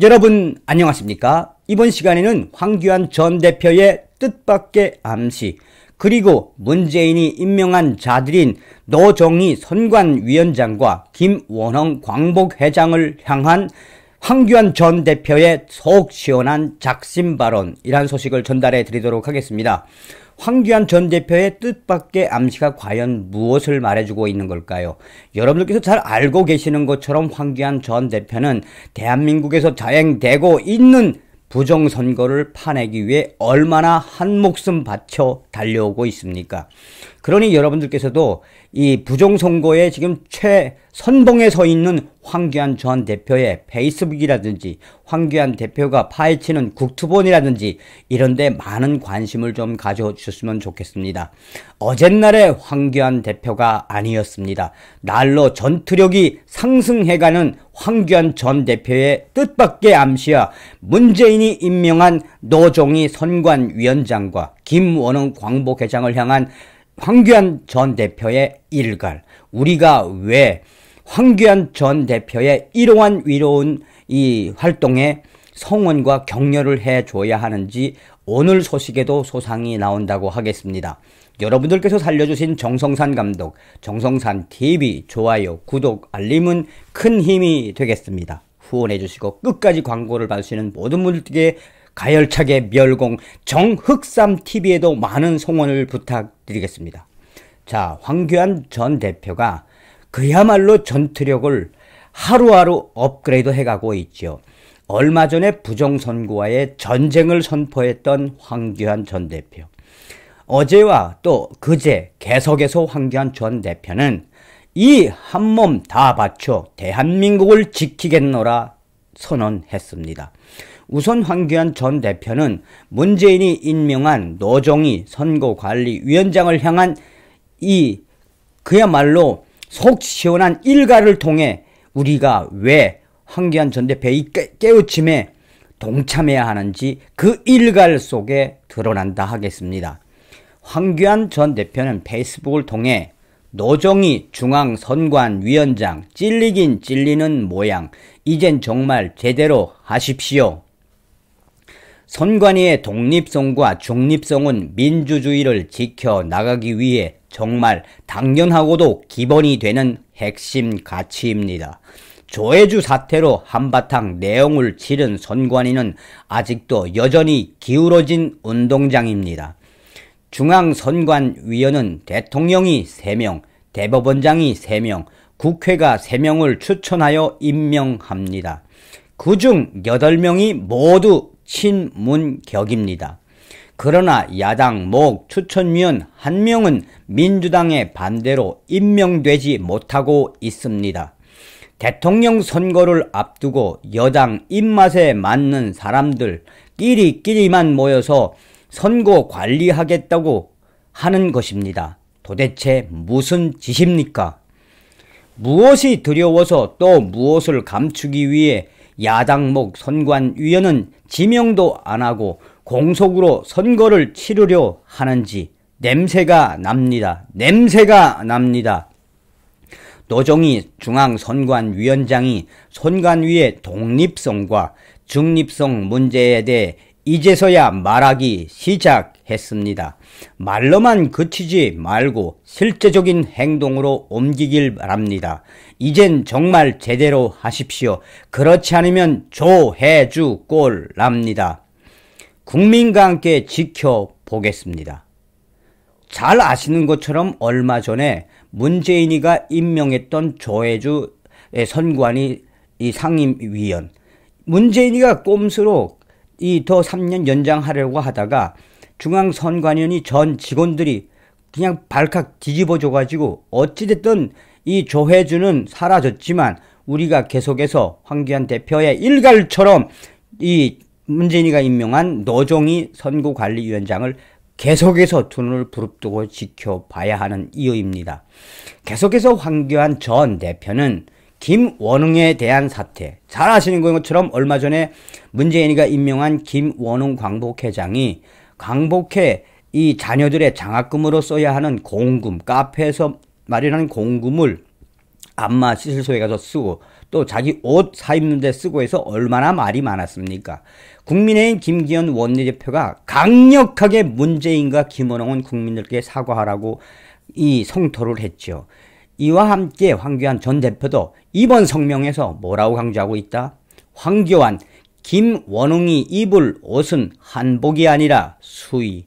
여러분 안녕하십니까? 이번 시간에는 황교안 전 대표의 뜻밖의 암시 그리고 문재인이 임명한 자들인 노정희 선관위원장과 김원홍 광복회장을 향한 황교안 전 대표의 속 시원한 작심 발언이란 소식을 전달해 드리도록 하겠습니다. 황교안 전 대표의 뜻밖의 암시가 과연 무엇을 말해주고 있는 걸까요? 여러분들께서 잘 알고 계시는 것처럼 황교안 전 대표는 대한민국에서 자행되고 있는 부정선거를 파내기 위해 얼마나 한 목숨 바쳐 달려오고 있습니까? 그러니 여러분들께서도 이 부정선거에 지금 최선봉에 서 있는 황교안 전 대표의 페이스북이라든지 황교안 대표가 파헤치는 국투본이라든지 이런데 많은 관심을 좀 가져주셨으면 좋겠습니다. 어젯날의 황교안 대표가 아니었습니다. 날로 전투력이 상승해가는 황교안 전 대표의 뜻밖의 암시와 문재인이 임명한 노종희 선관위원장과 김원흥 광복회장을 향한 황교안 전 대표의 일갈 우리가 왜 황교안 전 대표의 이러한 위로운 이 활동에 성원과 격려를 해줘야 하는지 오늘 소식에도 소상이 나온다고 하겠습니다. 여러분들께서 살려주신 정성산 감독, 정성산 TV 좋아요, 구독, 알림은 큰 힘이 되겠습니다. 후원해주시고 끝까지 광고를 받으시는 모든 분들께 가열차게 멸공 정흑삼 TV에도 많은 송원을 부탁드리겠습니다. 자, 황교안 전 대표가 그야말로 전투력을 하루하루 업그레이드 해가고 있지 얼마 전에 부정선거와의 전쟁을 선포했던 황교안 전 대표. 어제와 또 그제 계속해서 황교안 전 대표는 이 한 몸 다 바쳐 대한민국을 지키겠노라 선언했습니다. 우선 황교안 전 대표는 문재인이 임명한 노정희 선거관리위원장을 향한 이 그야말로 속 시원한 일가를 통해 우리가 왜 황교안 전 대표의 깨우침에 동참해야 하는지 그 일갈 속에 드러난다 하겠습니다. 황교안 전 대표는 페이스북을 통해 노정희 중앙선관위원장 찔리긴 찔리는 모양 이젠 정말 제대로 하십시오 선관위의 독립성과 중립성은 민주주의를 지켜 나가기 위해 정말 당연하고도 기본이 되는 핵심 가치입니다. 조혜주 사태로 한바탕 내용을 치른 선관위는 아직도 여전히 기울어진 운동장입니다. 중앙선관위원은 대통령이 3명, 대법원장이 3명, 국회가 3명을 추천하여 임명합니다. 그중 8명이 모두 친문격입니다. 그러나 야당 목 추천위원 한 명은 민주당의 반대로 임명되지 못하고 있습니다. 대통령 선거를 앞두고 여당 입맛에 맞는 사람들 끼리끼리만 모여서 선거 관리하겠다고 하는 것입니다. 도대체 무슨 짓입니까? 무엇이 두려워서 또 무엇을 감추기 위해 야당목 선관위원은 지명도 안 하고 공석으로 선거를 치르려 하는지 냄새가 납니다. 냄새가 납니다. 노정희 중앙선관위원장이 선관위의 독립성과 중립성 문제에 대해 이제서야 말하기 시작 했습니다. 말로만 그치지 말고 실제적인 행동으로 옮기길 바랍니다. 이젠 정말 제대로 하십시오. 그렇지 않으면 조해주 꼴랍니다 국민과 함께 지켜보겠습니다. 잘 아시는 것처럼 얼마 전에 문재인이가 임명했던 조해주 선관위 상임위원 문재인이가 꼼수로 이 더 3년 연장하려고 하다가 중앙선관위원이 전 직원들이 그냥 발칵 뒤집어줘가지고 어찌됐든 이 조혜주는 사라졌지만 우리가 계속해서 황교안 대표의 일갈처럼 이 문재인이가 임명한 노종희 선거관리위원장을 계속해서 두 눈을 부릅뜨고 지켜봐야 하는 이유입니다. 계속해서 황교안 전 대표는 김원웅에 대한 사태 잘 아시는 것처럼 얼마 전에 문재인이가 임명한 김원웅 광복회장이 강복해 이 자녀들의 장학금으로 써야 하는 공금, 카페에서 마련한 공금을 안마 시술소에 가서 쓰고 또 자기 옷 사 입는데 쓰고 해서 얼마나 말이 많았습니까? 국민의힘 김기현 원내대표가 강력하게 문재인과 김원홍은 국민들께 사과하라고 이 성토를 했죠. 이와 함께 황교안 전 대표도 이번 성명에서 뭐라고 강조하고 있다? 황교안, 김원웅이 입을 옷은 한복이 아니라 수의.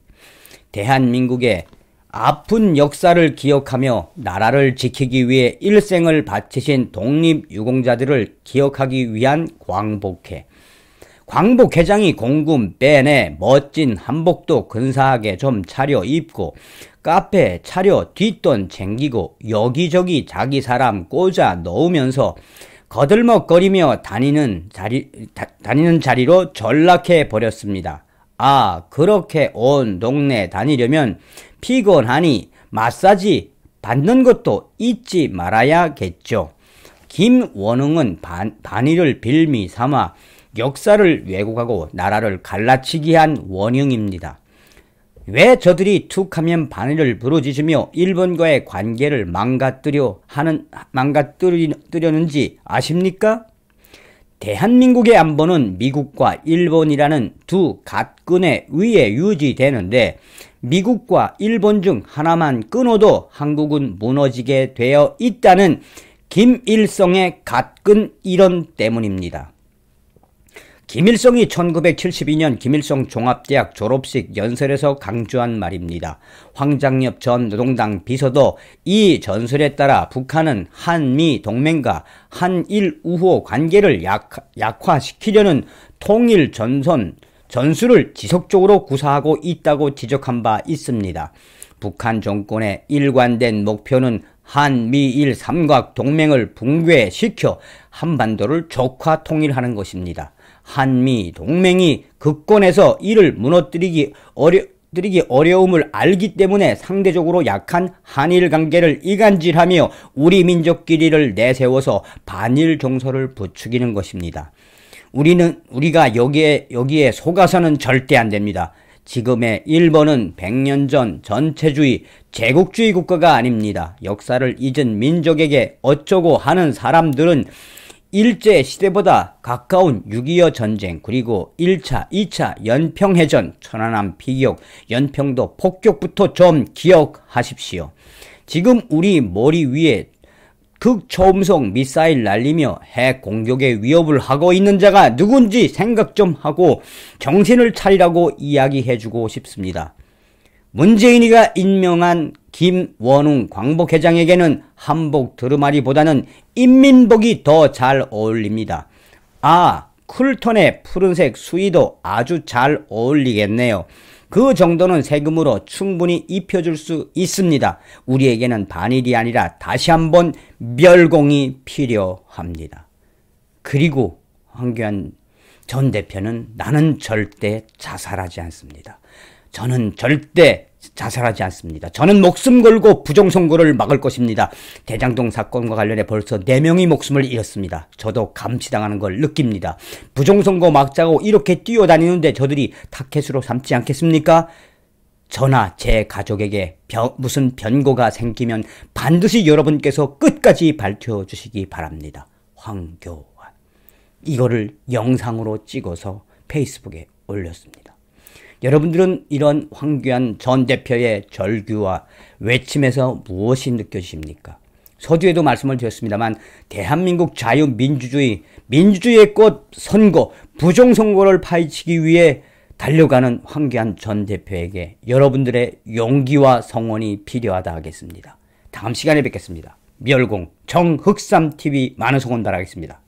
대한민국의 아픈 역사를 기억하며 나라를 지키기 위해 일생을 바치신 독립유공자들을 기억하기 위한 광복회. 광복회장이 공군 밴에 멋진 한복도 근사하게 좀 차려 입고 카페 차려 뒷돈 챙기고 여기저기 자기 사람 꽂아 넣으면서 거들먹거리며 다니는 자리 다, 다니는 자리로 전락해 버렸습니다. 아, 그렇게 온 동네 다니려면 피곤하니 마사지 받는 것도 잊지 말아야겠죠. 김원흥은 반, 반의를 빌미 삼아 역사를 왜곡하고 나라를 갈라치기 한 원흉입니다. 왜 저들이 툭하면 바늘을 부러지시며 일본과의 관계를 망가뜨려 하는 망가뜨려는지 아십니까? 대한민국의 안보는 미국과 일본이라는 두 갓끈에 의해 유지되는데 미국과 일본 중 하나만 끊어도 한국은 무너지게 되어 있다는 김일성의 갓끈 이론 때문입니다. 김일성이 1972년 김일성 종합대학 졸업식 연설에서 강조한 말입니다. 황장엽 전 노동당 비서도 이 전설에 따라 북한은 한미 동맹과 한일 우호 관계를 약, 약화시키려는 통일 전선 전술을 지속적으로 구사하고 있다고 지적한 바 있습니다. 북한 정권의 일관된 목표는 한미일 삼각 동맹을 붕괴시켜 한반도를 적화 통일하는 것입니다. 한미 동맹이 극권에서 이를 무너뜨리기 어려 드리기 어려움을 알기 때문에 상대적으로 약한 한일 관계를 이간질하며 우리 민족끼리를 내세워서 반일 정서를 부추기는 것입니다. 우리는 우리가 여기에 여기에 속아서는 절대 안 됩니다. 지금의 일본은 100년 전 전체주의, 제국주의 국가가 아닙니다. 역사를 잊은 민족에게 어쩌고 하는 사람들은 일제 시대보다 가까운 6.25 전쟁, 그리고 1차, 2차 연평해전, 천안함 비격 연평도 폭격부터 좀 기억하십시오. 지금 우리 머리 위에 극초음속 미사일 날리며 핵공격에 위협을 하고 있는 자가 누군지 생각 좀 하고 정신을 차리라고 이야기해주고 싶습니다. 문재인이가 임명한 김원웅 광복회장에게는 한복 드르마리보다는 인민복이 더 잘 어울립니다. 아, 쿨톤의 푸른색 수위도 아주 잘 어울리겠네요. 그 정도는 세금으로 충분히 입혀줄 수 있습니다. 우리에게는 반일이 아니라 다시 한번 멸공이 필요합니다. 그리고 황교안 전 대표는 나는 절대 자살하지 않습니다. 저는 절대 자살하지 않습니다. 저는 목숨 걸고 부정선거를 막을 것입니다. 대장동 사건과 관련해 벌써 4명이 목숨을 잃었습니다. 저도 감시당하는 걸 느낍니다. 부정선거 막자고 이렇게 뛰어다니는데 저들이 타켓으로 삼지 않겠습니까? 저나 제 가족에게 벼, 무슨 변고가 생기면 반드시 여러분께서 끝까지 밝혀주시기 바랍니다. 황교안. 이거를 영상으로 찍어서 페이스북에 올렸습니다. 여러분들은 이런 황교안 전 대표의 절규와 외침에서 무엇이 느껴지십니까? 서두에도 말씀을 드렸습니다만 대한민국 자유민주주의, 민주주의의 꽃 선거, 부정선거를 파헤치기 위해 달려가는 황교안 전 대표에게 여러분들의 용기와 성원이 필요하다 하겠습니다. 다음 시간에 뵙겠습니다. 미열공 정흑삼TV 많은 성원 바라겠습니다.